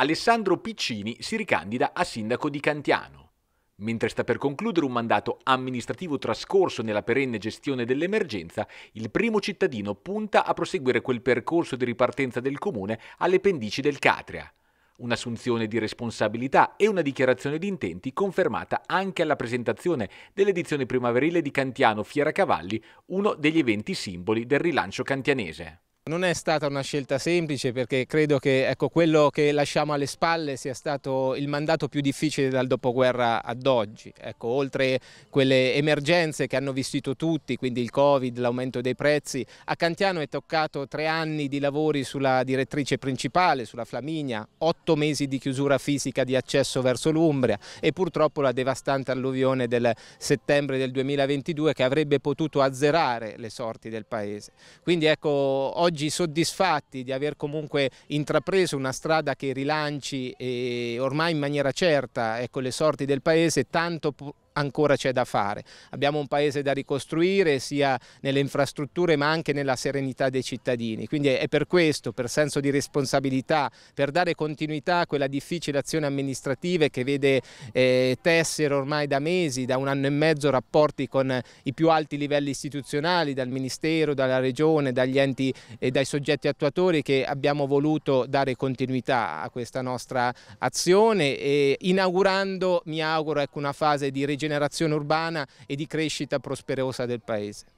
Alessandro Piccini si ricandida a sindaco di Cantiano. Mentre sta per concludere un mandato amministrativo trascorso nella perenne gestione dell'emergenza, il primo cittadino punta a proseguire quel percorso di ripartenza del comune alle pendici del Catria. Un'assunzione di responsabilità e una dichiarazione di intenti confermata anche alla presentazione dell'edizione primaverile di Cantiano Fiera Cavalli, uno degli eventi simboli del rilancio cantianese. Non è stata una scelta semplice perché credo che ecco, quello che lasciamo alle spalle sia stato il mandato più difficile dal dopoguerra ad oggi. Ecco, oltre quelle emergenze che hanno vestito tutti, quindi il Covid, l'aumento dei prezzi, a Cantiano è toccato tre anni di lavori sulla direttrice principale, sulla Flaminia, otto mesi di chiusura fisica di accesso verso l'Umbria e purtroppo la devastante alluvione del settembre del 2022 che avrebbe potuto azzerare le sorti del paese. Quindi ecco, oggi oggi soddisfatti di aver comunque intrapreso una strada che rilanci eh, ormai in maniera certa ecco, le sorti del Paese, tanto ancora c'è da fare. Abbiamo un paese da ricostruire sia nelle infrastrutture ma anche nella serenità dei cittadini. Quindi è per questo, per senso di responsabilità, per dare continuità a quella difficile azione amministrativa che vede eh, tessere ormai da mesi, da un anno e mezzo, rapporti con i più alti livelli istituzionali, dal Ministero, dalla Regione, dagli enti e eh, dai soggetti attuatori che abbiamo voluto dare continuità a questa nostra azione e inaugurando, mi auguro, ecco, una fase di regenerazione rigenerazione urbana e di crescita prosperosa del Paese.